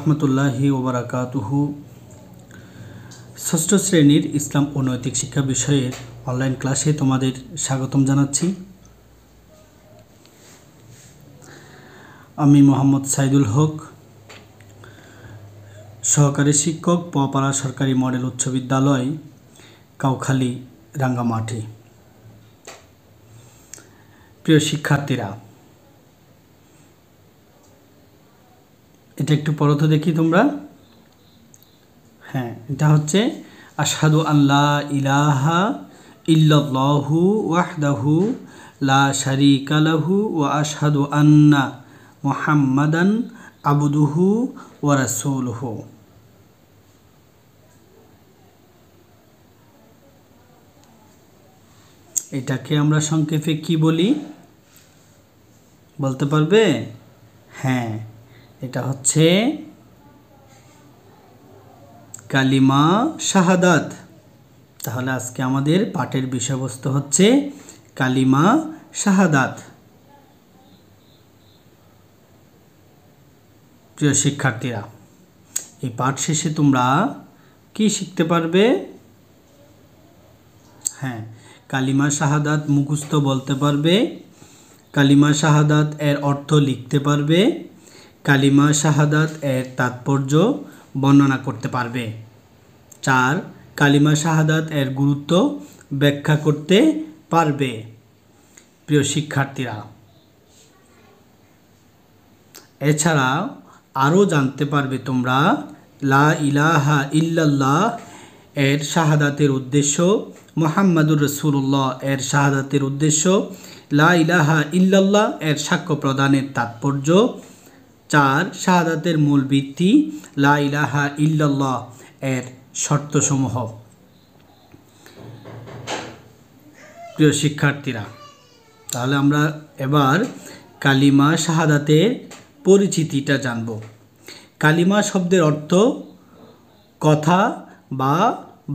রহমতুল্লাহি ওবরাকাতুহু ষষ্ঠ শ্রেণীর ইসলাম ও নৈতিক শিক্ষা বিষয়ের অনলাইন ক্লাসে তোমাদের স্বাগতম জানাচ্ছি আমি মোহাম্মদ সাইদুল হক সহকারী শিক্ষক পপাড়া সরকারি মডেল উচ্চ বিদ্যালয় কাউখালী রাঙ্গামাটি প্রিয় শিক্ষার্থীরা এটা একটু পড়ো তো দেখি তোমরা হ্যাঁ এটা হচ্ছে আসাদু আল্লাহ ইলাহা ইহু ওয়াহদাহু লা শারিকালাহু ও আসাদু আন্না মোহাম্মদান আবুদুহু ওয়ারাসৌলহু এটাকে আমরা সংক্ষেপে কি বলি বলতে পারবে হ্যাঁ এটা হচ্ছে কালিমা শাহাদাত তাহলে আজকে আমাদের পাঠের বিষয়বস্তু হচ্ছে কালিমা শাহাদাত প্রিয় শিক্ষার্থীরা এই পাঠ শেষে তোমরা কি শিখতে পারবে হ্যাঁ কালিমা শাহাদাত মুখস্থ বলতে পারবে কালিমা শাহাদাত এর অর্থ লিখতে পারবে কালিমা শাহাদাত এর তাৎপর্য বর্ণনা করতে পারবে চার কালিমা শাহাদাত এর গুরুত্ব ব্যাখ্যা করতে পারবে প্রিয় শিক্ষার্থীরা এছাড়া আরও জানতে পারবে তোমরা লা ইলাহা ইল্লাল্লাহ এর শাহাদাতের উদ্দেশ্য মোহাম্মদুর রসুল্লাহ এর শাহাদাতের উদ্দেশ্য লা ইলাহা ইল্লাল্লাহ এর সাক্ষ্য প্রদানের তাৎপর্য চার শাহাদাতের মূল ভিত্তি লা ইলাহা ইল্লাল্লাহ এর শর্তসমূহ প্রিয় শিক্ষার্থীরা তাহলে আমরা এবার কালিমা শাহাদাতের পরিচিতিটা জানব কালিমা শব্দের অর্থ কথা বা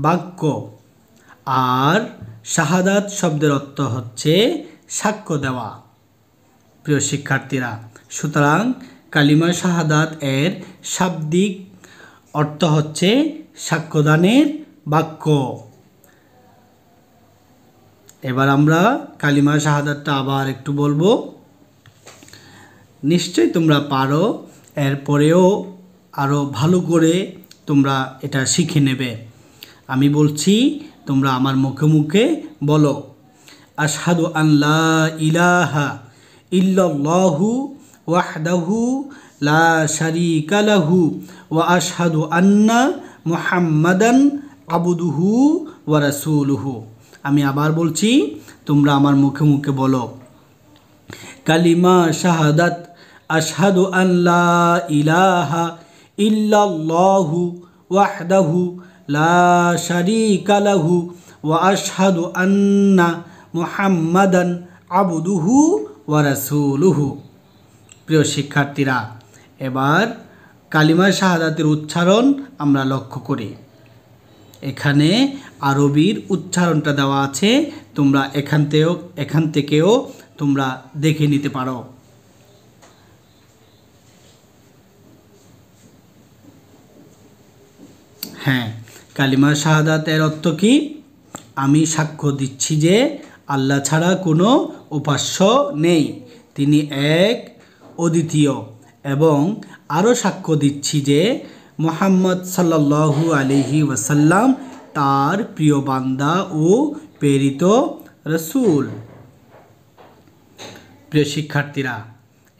বাক্য আর শাহাদাত শব্দের অর্থ হচ্ছে সাক্ষ্য দেওয়া প্রিয় শিক্ষার্থীরা সুতরাং কালিমা শাহাদাত এর শাব্দিক অর্থ হচ্ছে সাক্ষ্যদানের বাক্য এবার আমরা কালিমা শাহাদাতটা আবার একটু বলবো নিশ্চয়ই তোমরা পারো এরপরেও আরও ভালো করে তোমরা এটা শিখে নেবে আমি বলছি তোমরা আমার মুখে মুখে বলো আশহাদু আল্লাহ ইলাহা ইল্লাহু ওয়াহদাহু লা শারিকা লাহু ওয়া আশহাদু আন্না মুহাম্মাদান আবুদুহু ওয়া রাসূলুহু আমি আবার বলছি তোমরা আমার মুখে মুখে বলো কালিমা শাহাদাত আশহাদু আন লা ইলাহা ইল্লাল্লাহু ওয়াহদাহু লা শারিকা লাহু ওয়া আশহাদু আন্না মুহাম্মাদান আবুদুহু ওয়া রাসূলুহু প্রিয় শিক্ষার্থীরা এবার কালিমা শাহাদাতের উচ্চারণ আমরা লক্ষ্য করি এখানে আরবির উচ্চারণটা দেওয়া আছে তোমরা এখান থেকেও এখান থেকেও তোমরা দেখে নিতে পারো হ্যাঁ কালিমা শাহাদাতের অর্থ কি আমি সাক্ষ্য দিচ্ছি যে আল্লাহ ছাড়া কোনো উপাস্য নেই তিনি এক অদ্বিতীয় এবং আরও সাক্ষ্য দিচ্ছি যে মোহাম্মদ সাল্লাহু আলিহি ওয়াসাল্লাম তার প্রিয় বান্দা ও প্রেরিত রসুল প্রিয় শিক্ষার্থীরা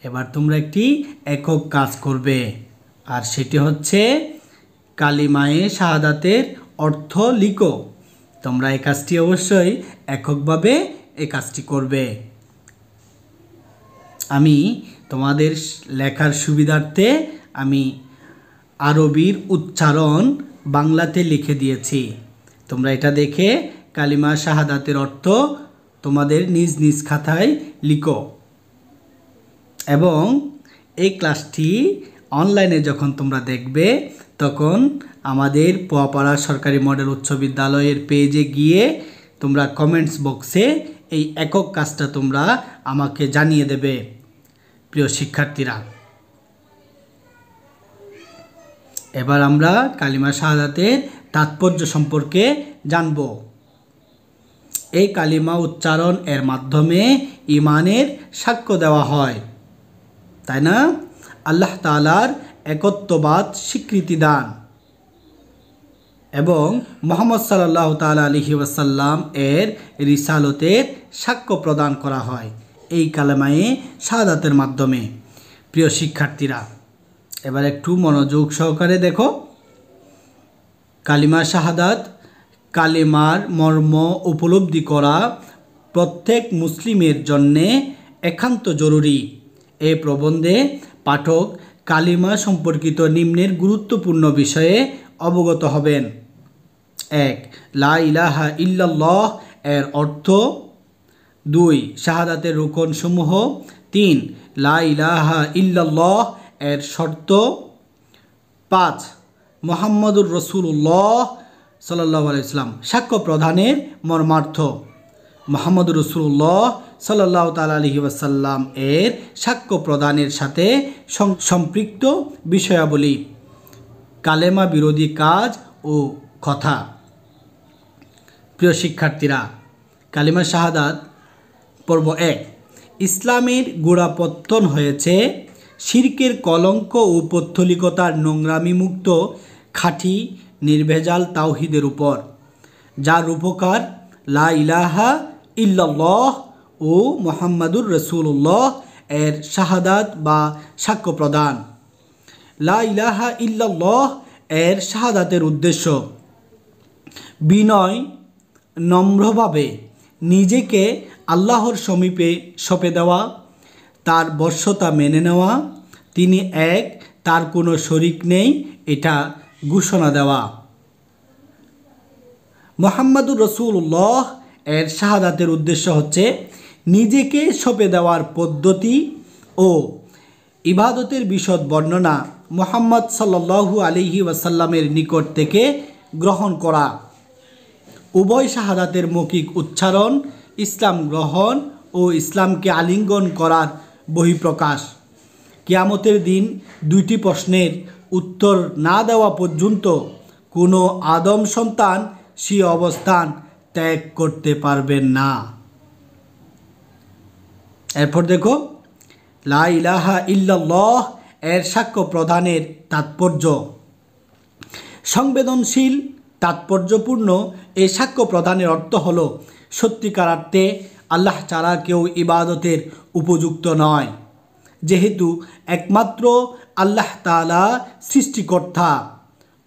এবার তোমরা একটি একক কাজ করবে আর সেটি হচ্ছে কালিমায়ে শাহাদাতের অর্থ লিখো তোমরা এই কাজটি অবশ্যই এককভাবে এই কাজটি করবে আমি তোমাদের লেখার সুবিধার্থে আমি আরবির উচ্চারণ বাংলাতে লিখে দিয়েছি তোমরা এটা দেখে কালিমা শাহাদাতের অর্থ তোমাদের নিজ নিজ খাতায় লিখো এবং এই ক্লাসটি অনলাইনে যখন তোমরা দেখবে তখন আমাদের পোয়াপাড়া সরকারি মডেল উচ্চ বিদ্যালয়ের পেজে গিয়ে তোমরা কমেন্টস বক্সে এই একক কাজটা তোমরা আমাকে জানিয়ে দেবে প্রিয় শিক্ষার্থীরা এবার আমরা কালিমা শাহাদাতের তাৎপর্য সম্পর্কে জানব এই কালিমা উচ্চারণ এর মাধ্যমে ইমানের সাক্ষ্য দেওয়া হয় তাই না আল্লাহ তালার একত্ববাদ স্বীকৃতি দান এবং মোহাম্মদ সাল্লাহ তাল আলহি ওয়াসাল্লাম এর রিসালতের সাক্ষ্য প্রদান করা হয় এই কালেমায়ে সাদাতের মাধ্যমে প্রিয় শিক্ষার্থীরা এবার একটু মনোযোগ সহকারে দেখো কালিমা শাহাদাত কালিমার মর্ম উপলব্ধি করা প্রত্যেক মুসলিমের জন্যে একান্ত জরুরি এ প্রবন্ধে পাঠক কালিমা সম্পর্কিত নিম্নের গুরুত্বপূর্ণ বিষয়ে অবগত হবেন এক লা ইলাহা ইল্লাল্লাহ এর অর্থ দুই শাহাদাতের রুকন সমূহ তিন লা ইলাহা ইল্লাল্লাহ এর শর্ত পাঁচ মোহাম্মদুর রসুল্লাহ সাল্লাহ আলাইসলাম সাক্ষ্য প্রধানের মর্মার্থ মোহাম্মদ রসুল্লাহ সাল্লাহ তাল আলহি ওয়াসাল্লাম এর সাক্ষ্য প্রদানের সাথে সম্পৃক্ত বিষয়াবলী কালেমা বিরোধী কাজ ও কথা প্রিয় শিক্ষার্থীরা কালিমা শাহাদাত পর্ব এক ইসলামের গোড়াপত্তন হয়েছে শির্কের কলঙ্ক ও পত্থলিকতার নোংরামিমুক্ত খাঁটি নির্ভেজাল তাওহিদের উপর যার উপকার লা ইলাহা ইল্লাল্লাহ ও মোহাম্মদুর রসুল্লাহ এর শাহাদাত বা সাক্ষ্য প্রদান লা ইলাহা ইল্লাল্লাহ এর শাহাদাতের উদ্দেশ্য বিনয় নম্রভাবে নিজেকে আল্লাহর সমীপে সঁপে দেওয়া তার বর্ষতা মেনে নেওয়া তিনি এক তার কোনো শরিক নেই এটা ঘোষণা দেওয়া মোহাম্মদুর রসুল্লাহ এর শাহাদাতের উদ্দেশ্য হচ্ছে নিজেকে সঁপে দেওয়ার পদ্ধতি ও ইবাদতের বিশদ বর্ণনা মোহাম্মদ সাল্লু আলিহি ওয়াসাল্লামের নিকট থেকে গ্রহণ করা উভয় শাহাদাতের মৌখিক উচ্চারণ ইসলাম গ্রহণ ও ইসলামকে আলিঙ্গন করার বহিঃপ্রকাশ কিয়ামতের দিন দুইটি প্রশ্নের উত্তর না দেওয়া পর্যন্ত কোনো আদম সন্তান সে অবস্থান ত্যাগ করতে পারবেন না এরপর দেখো লা ইলাহা ইল্লাল্লাহ এর সাক্ষ্য প্রদানের তাৎপর্য সংবেদনশীল তাৎপর্যপূর্ণ এই সাক্ষ্য প্রদানের অর্থ হল সত্যিকারার্থে আল্লাহ ছাড়া কেউ ইবাদতের উপযুক্ত নয় যেহেতু একমাত্র আল্লাহ তালা সৃষ্টিকর্তা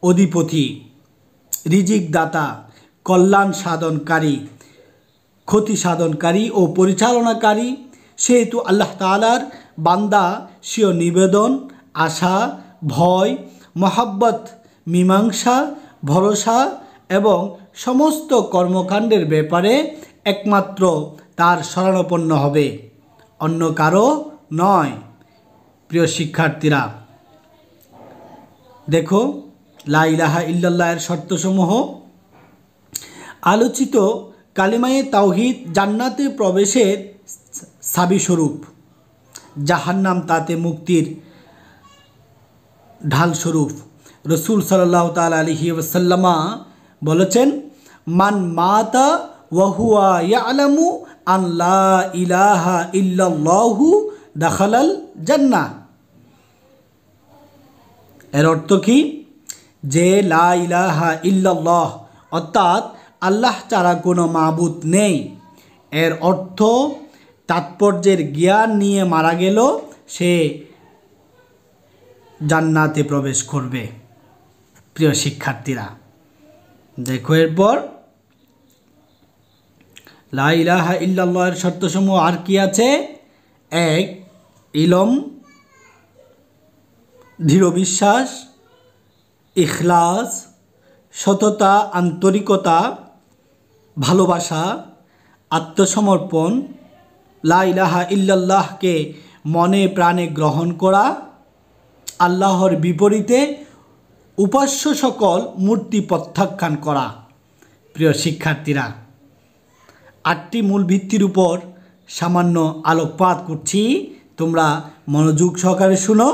অধিপতি রিজিক দাতা কল্যাণ সাধনকারী ক্ষতি সাধনকারী ও পরিচালনাকারী সেহেতু আল্লাহ তালার বান্দা স্বীয় নিবেদন আশা ভয় মহাব্বত মীমাংসা ভরসা এবং সমস্ত কর্মকাণ্ডের ব্যাপারে একমাত্র তার শরণাপন্ন হবে অন্য কারো নয় প্রিয় শিক্ষার্থীরা দেখো লাইলাহা ইল্লাল্লাহের শর্তসমূহ আলোচিত কালিমায়ে তাওহিদ জান্নাতে প্রবেশের সাবিস্বরূপ জাহান্নাম তাতে মুক্তির ঢালস্বরূপ রসুল সাল্লাহ তাল আলহি ওসাল্লামা বলেছেন মান মাতা ওয়াহুয়া ইয়ালামু আল্লাহ ইলাহা ইল্লাহু দাখালাল জান্না এর অর্থ কি যে লা ইলাহা ইল্লাল্লাহ অর্থাৎ আল্লাহ ছাড়া কোনো মাবুদ নেই এর অর্থ তাৎপর্যের জ্ঞান নিয়ে মারা গেল সে জান্নাতে প্রবেশ করবে প্রিয় শিক্ষার্থীরা দেখো এরপর লাইলাহা ইল্লাল্লাহর শর্তসমূহ আর কি আছে এক ইলম দৃঢ় বিশ্বাস ইখলাস সততা আন্তরিকতা ভালোবাসা আত্মসমর্পণ লাইলাহা ইল্লাল্লাহকে মনে প্রাণে গ্রহণ করা আল্লাহর বিপরীতে উপাস্য সকল মূর্তি প্রত্যাখ্যান করা প্রিয় শিক্ষার্থীরা আটটি মূল ভিত্তির উপর সামান্য আলোকপাত করছি তোমরা মনোযোগ সহকারে শুনো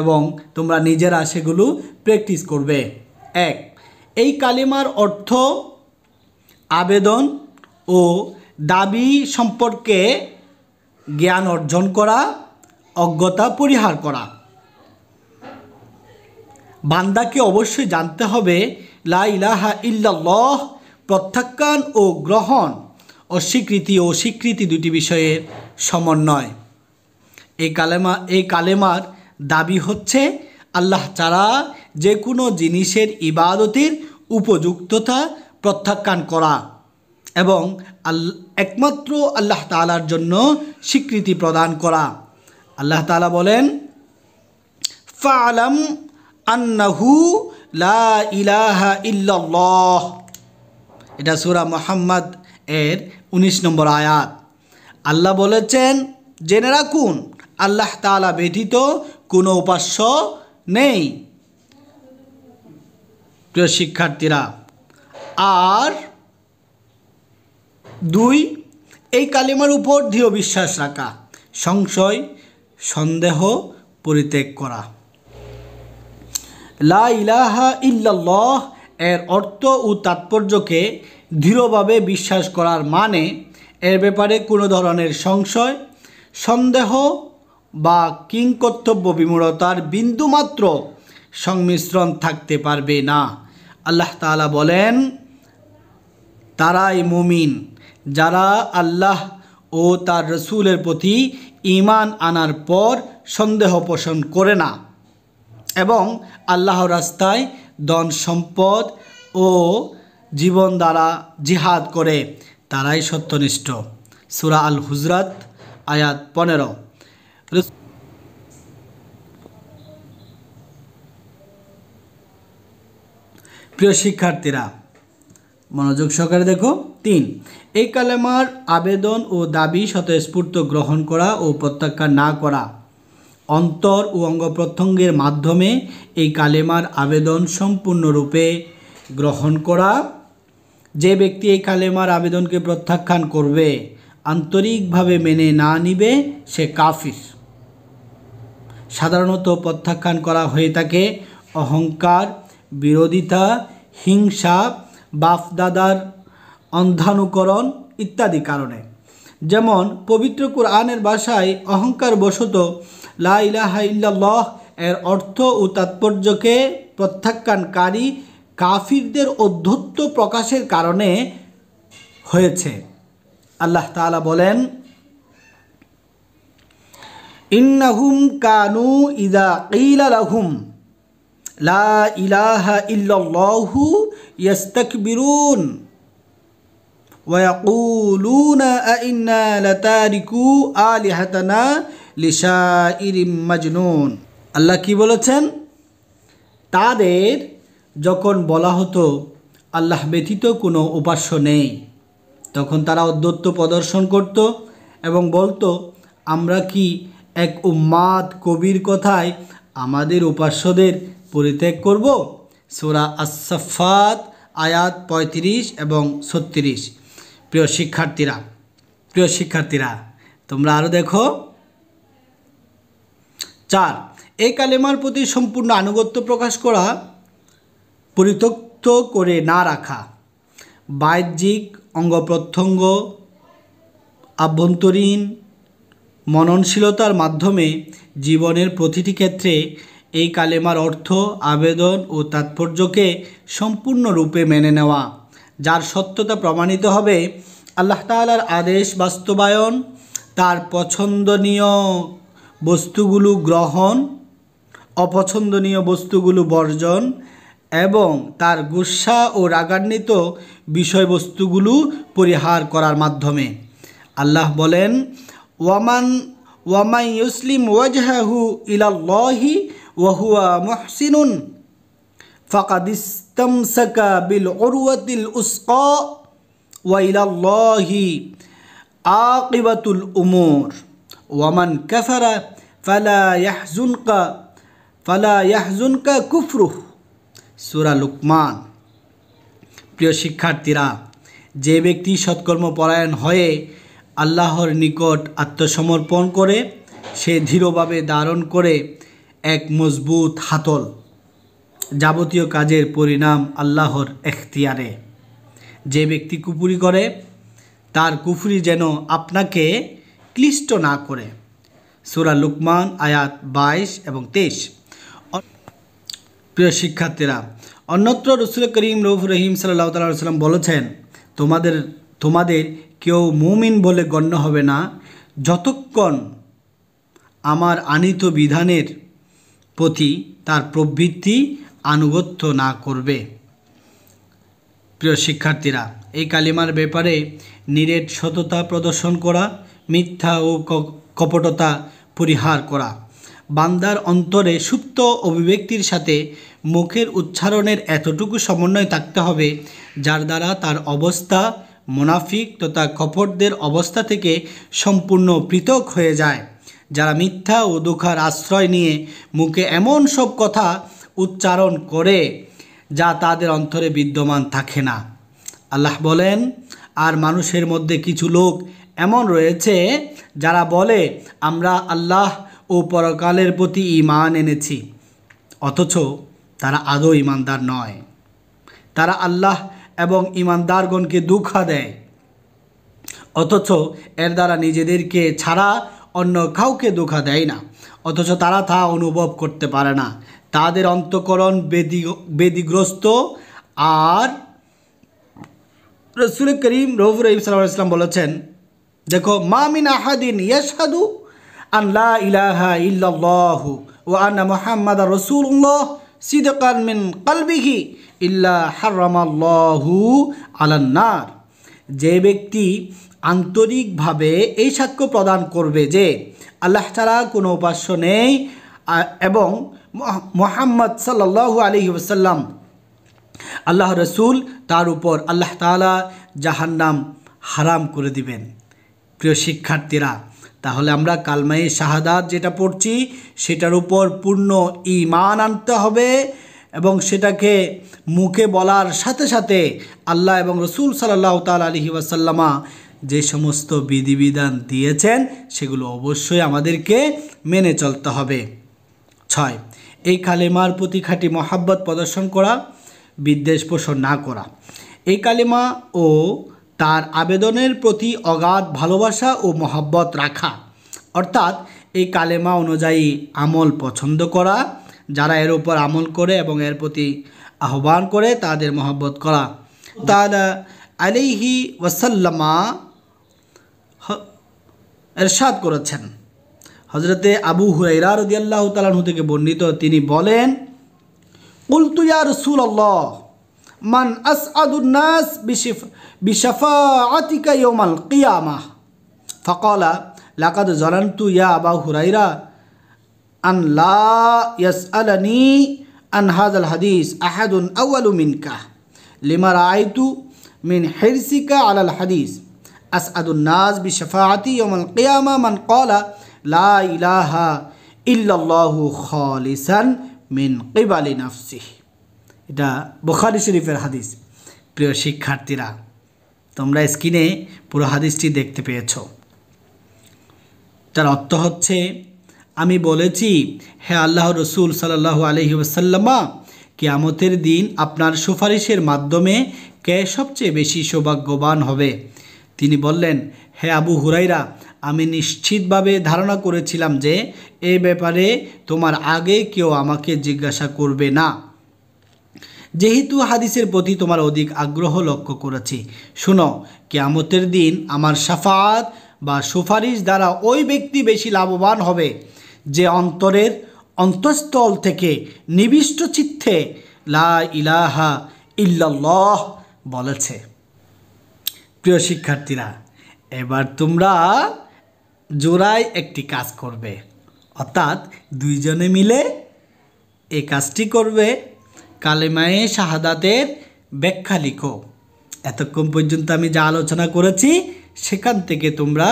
এবং তোমরা নিজেরা সেগুলো প্র্যাকটিস করবে এক এই কালিমার অর্থ আবেদন ও দাবি সম্পর্কে জ্ঞান অর্জন করা অজ্ঞতা পরিহার করা বান্দাকে অবশ্যই জানতে হবে লা ইলাহা ইল্লাল্লাহ প্রত্যাখ্যান ও গ্রহণ অস্বীকৃতি ও স্বীকৃতি দুটি বিষয়ের সমন্বয় এই কালেমা এই কালেমার দাবি হচ্ছে আল্লাহ ছাড়া যে কোনো জিনিসের ইবাদতের উপযুক্ততা প্রত্যাখ্যান করা এবং একমাত্র আল্লাহ তালার জন্য স্বীকৃতি প্রদান করা আল্লাহ তালা বলেন ফালাম আন্নাহু লা ইলাহা ইল্লাল্লাহ এটা সুরা মোহাম্মদ এর ১৯ নম্বর আয়াত আল্লাহ বলেছেন জেনে রাখুন আল্লাহ তালা ব্যতীত কোনো উপাস্য নেই প্রিয় শিক্ষার্থীরা আর দুই এই কালিমার উপর দৃঢ় বিশ্বাস রাখা সংশয় সন্দেহ পরিত্যাগ করা লা ইলাহা ইল্লাল্লাহ এর অর্থ ও তাৎপর্যকে দৃঢ়ভাবে বিশ্বাস করার মানে এর ব্যাপারে কোনো ধরনের সংশয় সন্দেহ বা কিংকর্তব্য বিমূঢ়তার বিন্দুমাত্র সংমিশ্রণ থাকতে পারবে না আল্লাহ তালা বলেন তারাই মুমিন যারা আল্লাহ ও তার রসুলের প্রতি ইমান আনার পর সন্দেহ পোষণ করে না এবং আল্লাহ রাস্তায় ধন সম্পদ ও জীবন দ্বারা জিহাদ করে তারাই সত্যনিষ্ঠ সুরা আল হুজরাত আয়াত পনেরো প্রিয় শিক্ষার্থীরা মনোযোগ সহকারে দেখো তিন এই কালেমার আবেদন ও দাবি স্বতঃস্ফূর্ত গ্রহণ করা ও প্রত্যাখ্যান না করা অন্তর ও অঙ্গ প্রত্যঙ্গের মাধ্যমে এই কালেমার আবেদন সম্পূর্ণরূপে গ্রহণ করা যে ব্যক্তি এই কালেমার আবেদনকে প্রত্যাখ্যান করবে আন্তরিকভাবে মেনে না নিবে সে কাফিস সাধারণত প্রত্যাখ্যান করা হয়ে থাকে অহংকার বিরোধিতা হিংসা বাফদাদার অন্ধানুকরণ ইত্যাদি কারণে যেমন পবিত্র কোরআনের ভাষায় অহংকার বশত লা এর অর্থ ও তাৎপর্যকে প্রত্যাখ্যানকারী কাফিরদের অধ্যত্ব প্রকাশের কারণে হয়েছে আল্লাহ তালা বলেন ইন্নাহুম কানু ইদা ইলালাহুম লা ইলাহা ইল্লাল্লাহু ইয়াস্তাকবিরুন ويقولون أئنا لتاركو آلهتنا لشاعر مجنون আল্লাহ কি বলেছেন তাদের যখন বলা হতো আল্লাহ ব্যতীত কোনো উপাস্য নেই তখন তারা অদ্যত্ব প্রদর্শন করত এবং বলতো আমরা কি এক উম্মাদ কবির কথায় আমাদের উপাস্যদের পরিত্যাগ করব সোরা আসাফাত আয়াত ৩৫ এবং ছত্রিশ প্রিয় শিক্ষার্থীরা প্রিয় শিক্ষার্থীরা তোমরা আরও দেখো চার এই কালেমার প্রতি সম্পূর্ণ আনুগত্য প্রকাশ করা পরিত্যক্ত করে না রাখা বাহ্যিক অঙ্গ প্রত্যঙ্গ আভ্যন্তরীণ মননশীলতার মাধ্যমে জীবনের প্রতিটি ক্ষেত্রে এই কালেমার অর্থ আবেদন ও তাৎপর্যকে সম্পূর্ণরূপে মেনে নেওয়া যার সত্যতা প্রমাণিত হবে আল্লাহ তালার আদেশ বাস্তবায়ন তার পছন্দনীয় বস্তুগুলো গ্রহণ অপছন্দনীয় বস্তুগুলো বর্জন এবং তার গুসা ও রাগান্বিত বিষয়বস্তুগুলো পরিহার করার মাধ্যমে আল্লাহ বলেন ওয়ামান ওয়ামাই ইউসলিম ওয়াজহাহু ইলাল্লাহি ওয়াহুয়া মহসিনুন ফাকাদিস্তামসাকা বিল অরুয়াতিল উস্ক ওয়াইলাল্লাহি আকিবাতুল উমর ওয়ামান কাফারা ফালা ইয়াহজুনকা ফালা ইয়াহজুনকা কুফরুহ সুরা লুকমান প্রিয় শিক্ষার্থীরা যে ব্যক্তি সৎকর্ম পরায়ণ হয়ে আল্লাহর নিকট আত্মসমর্পণ করে সে ধীরভাবে ধারণ করে এক মজবুত হাতল যাবতীয় কাজের পরিণাম আল্লাহর এখতিয়ারে যে ব্যক্তি কুপুরি করে তার কুফুরি যেন আপনাকে ক্লিষ্ট না করে সুরা লুকমান আয়াত বাইশ এবং তেইশ প্রিয় শিক্ষার্থীরা অন্যত্র রসুল করিম রৌফ রহিম সাল্লাহ সাল্লাম বলেছেন তোমাদের তোমাদের কেউ মুমিন বলে গণ্য হবে না যতক্ষণ আমার আনিত বিধানের প্রতি তার প্রবৃত্তি আনুগত্য না করবে প্রিয় শিক্ষার্থীরা এই কালিমার ব্যাপারে নিরেট সততা প্রদর্শন করা মিথ্যা ও কপটতা পরিহার করা বান্দার অন্তরে সুপ্ত অভিব্যক্তির সাথে মুখের উচ্চারণের এতটুকু সমন্বয় থাকতে হবে যার দ্বারা তার অবস্থা মুনাফিক তথা কপটদের অবস্থা থেকে সম্পূর্ণ পৃথক হয়ে যায় যারা মিথ্যা ও দুঃখার আশ্রয় নিয়ে মুখে এমন সব কথা উচ্চারণ করে যা তাদের অন্তরে বিদ্যমান থাকে না আল্লাহ বলেন আর মানুষের মধ্যে কিছু লোক এমন রয়েছে যারা বলে আমরা আল্লাহ ও পরকালের প্রতি ইমান এনেছি অথচ তারা আদৌ ইমানদার নয় তারা আল্লাহ এবং ইমানদারগণকে দুঃখা দেয় অথচ এর দ্বারা নিজেদেরকে ছাড়া অন্য কাউকে দুঃখা দেয় না অথচ তারা তা অনুভব করতে পারে না তাদের অন্তকরণ বেদি বেদিগ্রস্ত আর রসুল করিম রহুর রহিম সাল্লা ইসলাম বলেছেন দেখো মামিন আহাদিন ইয়াসাদু আল্লাহ ইলাহা ইল্লাল্লাহ ও আন্না মোহাম্মদ রসুল্লাহ সিদকান মিন কালবিহি ইল্লা হারামাল্লাহু আলান্নার যে ব্যক্তি আন্তরিকভাবে এই সাক্ষ্য প্রদান করবে যে আল্লাহ ছাড়া কোনো উপাস্য নেই এবং মোহাম্মদ সাল্লাহ আলি ওসাল্লাম আল্লাহ রসুল তার উপর আল্লাহ তালা জাহান্নাম হারাম করে দিবেন প্রিয় শিক্ষার্থীরা তাহলে আমরা কালমায়ে শাহাদাত যেটা পড়ছি সেটার উপর পূর্ণ ইমান আনতে হবে এবং সেটাকে মুখে বলার সাথে সাথে আল্লাহ এবং রসুল সাল্লাহ তাল আলহি ওয়াসাল্লামা যে সমস্ত বিধিবিধান দিয়েছেন সেগুলো অবশ্যই আমাদেরকে মেনে চলতে হবে ছয় এই কালেমার প্রতি খাঁটি মহাব্বত প্রদর্শন করা বিদ্বেষ পোষণ না করা এই কালেমা ও তার আবেদনের প্রতি অগাধ ভালোবাসা ও মহাব্বত রাখা অর্থাৎ এই কালেমা অনুযায়ী আমল পছন্দ করা যারা এর উপর আমল করে এবং এর প্রতি আহ্বান করে তাদের মহব্বত করা তাহলে আলিহি ওয়াসাল্লামা এরশাদ করেছেন حضرت ابو هريره رضي الله تعالى عنه থেকে বর্ণিত তিনি بولين قلت يا رسول الله من اسعد الناس بشفاعتك يوم القيامه فقال لقد ظننت يا ابا هريره ان لا يسالني عن هذا الحديث احد اول منك لما رايت من حرصك على الحديث اسعد الناس بشفاعتي يوم القيامه من قال লা ইলাহা ইল্লাল্লাহু খালিসান মিন কিবালি নাফসি এটা বুখারি শরীফের হাদিস প্রিয় শিক্ষার্থীরা তোমরা স্ক্রিনে পুরো হাদিসটি দেখতে পেয়েছ তার অর্থ হচ্ছে আমি বলেছি হে আল্লাহ রসুল সাল্লাহ আলহি ওসাল্লামা কেয়ামতের দিন আপনার সুপারিশের মাধ্যমে কে সবচেয়ে বেশি সৌভাগ্যবান হবে তিনি বললেন হে আবু হুরাইরা আমি নিশ্চিতভাবে ধারণা করেছিলাম যে এ ব্যাপারে তোমার আগে কেউ আমাকে জিজ্ঞাসা করবে না যেহেতু হাদিসের প্রতি তোমার অধিক আগ্রহ লক্ষ্য করেছি শুনো কেয়ামতের দিন আমার সাফাত বা সুপারিশ দ্বারা ওই ব্যক্তি বেশি লাভবান হবে যে অন্তরের অন্তঃস্থল থেকে নিবিষ্ট চিত্তে লা ইলাহা ইল্লাল্লাহ বলেছে প্রিয় শিক্ষার্থীরা এবার তোমরা জোড়ায় একটি কাজ করবে অর্থাৎ দুইজনে মিলে এই কাজটি করবে কালেমায়ে শাহাদাতের ব্যাখ্যা লিখো এতক্ষণ পর্যন্ত আমি যা আলোচনা করেছি সেখান থেকে তোমরা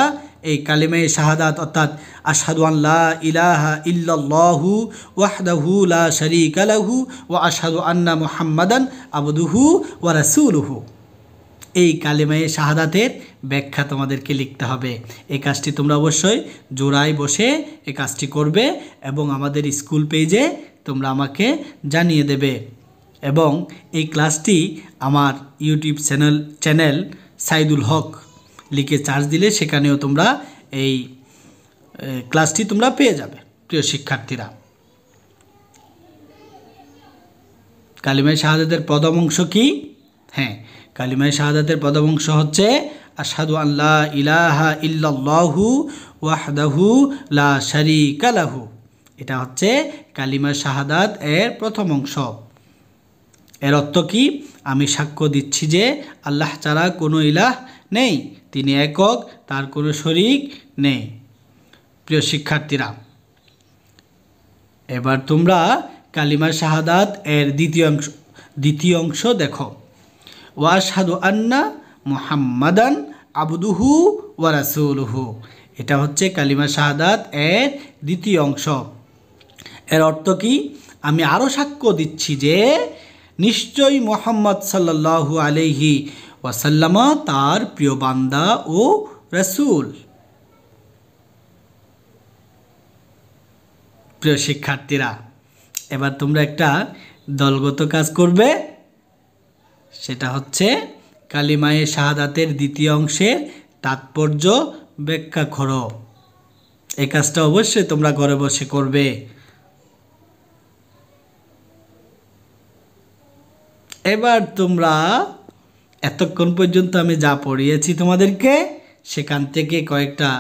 এই কালিমাই শাহাদাত অর্থাৎ আশাদু আল্লাহ ইলাহা ইল্লাল্লাহু ওয়াহদাহু লা শারীকা লাহু ওয়া আশাদু আন্না মুহাম্মাদান আবদুহু ওয়া রাসূলুহু এই কালেমায়ে শাহাদাতের ব্যাখ্যা তোমাদেরকে লিখতে হবে এই কাজটি তোমরা অবশ্যই জোড়ায় বসে এই কাজটি করবে এবং আমাদের স্কুল পেজে তোমরা আমাকে জানিয়ে দেবে এবং এই ক্লাসটি আমার YouTube channel channel Saidul Haque লিখে চার্জ দিলে সেখানেও তোমরা এই ক্লাসটি তোমরা পেয়ে যাবে প্রিয় শিক্ষার্থীরা কালিমায় শাহাদাতের পদম অংশ কি হ্যাঁ কালিমায় শাহাদাতের পদবংশ হচ্ছে আসাদু আল্লাহ ইলাহা ইল্লাহু ওয়াহদাহু লা কালাহু এটা হচ্ছে কালিমা শাহাদাত এর প্রথম অংশ এর অর্থ কি আমি সাক্ষ্য দিচ্ছি যে আল্লাহ ছাড়া কোনো ইলাহ নেই তিনি একক তার কোনো শরিক নেই প্রিয় শিক্ষার্থীরা এবার তোমরা কালিমা শাহাদাত এর দ্বিতীয় অংশ দ্বিতীয় অংশ দেখো ওয়াশাদু আন্না মুহাম্মাদান আবদুহু ওয়ারাসুলহু এটা হচ্ছে কালিমা শাহাদাত এর দ্বিতীয় অংশ এর অর্থ কি আমি আরও সাক্ষ্য দিচ্ছি যে নিশ্চয়ই মোহাম্মদ সাল্লাল্লাহু আলহি ওয়াসাল্লামা তার প্রিয় বান্দা ও রসুল প্রিয় শিক্ষার্থীরা এবার তোমরা একটা দলগত কাজ করবে সেটা হচ্ছে কালিমায়ে শাহাদাতের দ্বিতীয় অংশের তাৎপর্য ব্যাখ্যা করো এই কাজটা অবশ্যই তোমরা ঘরে বসে করবে এবার তোমরা এতক্ষণ পর্যন্ত আমি যা পড়িয়েছি তোমাদেরকে সেখান থেকে কয়েকটা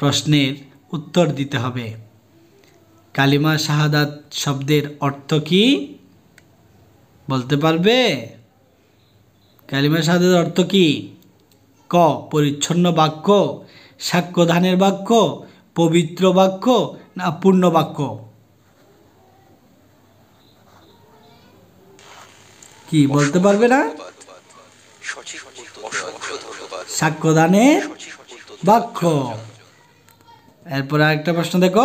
প্রশ্নের উত্তর দিতে হবে কালিমা শাহাদাত শব্দের অর্থ কি বলতে পারবে কালিমা শাহাদের অর্থ কি ক পরিচ্ছন্ন বাক্য সাক্ষ্যধানের বাক্য পবিত্র বাক্য না পূর্ণ বাক্য কি বলতে পারবে না সাক্ষ্যদানে বাক্য আর আরেকটা প্রশ্ন দেখো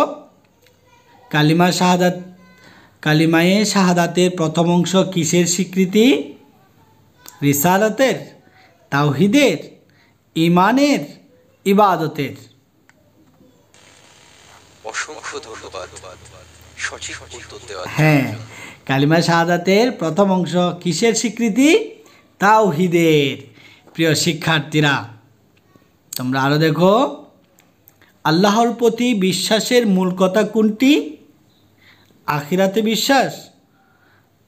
কালিমা শাহাদাত কালিমায়ে শাহাদাতের প্রথম অংশ কিসের স্বীকৃতি রিসালতের তাওহিদের ইমানের ইবাদতের হ্যাঁ কালিমা শাহাদাতের প্রথম অংশ কিসের স্বীকৃতি তাওহিদের প্রিয় শিক্ষার্থীরা তোমরা আরও দেখো আল্লাহর প্রতি বিশ্বাসের মূল কথা কোনটি আখিরাতে বিশ্বাস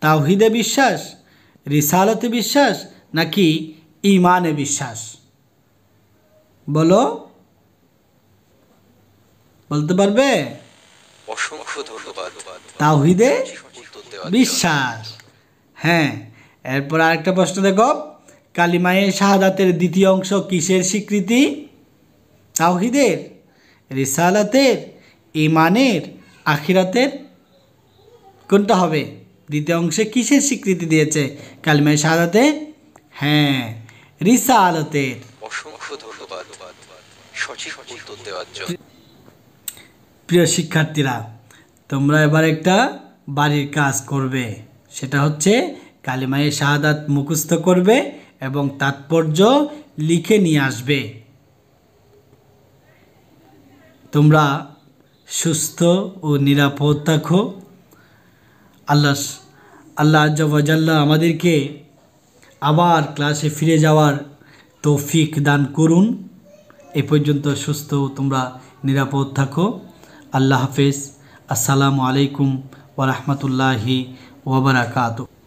তাওহিদে বিশ্বাস রিসালতে বিশ্বাস নাকি ইমানে বিশ্বাস বলো বলতে পারবে অসংখ্য ধন্যবাদ বিশ্বাস হ্যাঁ এরপর আরেকটা প্রশ্ন দেখো কালিমায়ে শাহাদাতের দ্বিতীয় অংশ কিসের স্বীকৃতি তাওহিদের রিসালাতের ইমানের আখিরাতের কোনটা হবে দ্বিতীয় অংশে কিসের স্বীকৃতি দিয়েছে কালিমের শাহাদাতে হ্যাঁ রিসা আলতের অসংখ্য ধন্যবাদ প্রিয় শিক্ষার্থীরা তোমরা এবার একটা বাড়ির কাজ করবে সেটা হচ্ছে কালিমায়ের শাহাদাত মুখস্থ করবে এবং তাৎপর্য লিখে নিয়ে আসবে তোমরা সুস্থ ও নিরাপদ থাকো আল্লাহ আল্লাহ আজ্জাল্লাহ আমাদেরকে আবার ক্লাসে ফিরে যাওয়ার তৌফিক দান করুন এ পর্যন্ত সুস্থ তোমরা নিরাপদ থাকো আল্লাহ হাফেজ আসসালামু আলাইকুম ওরহমতুল্লাহি ওবরাকাতু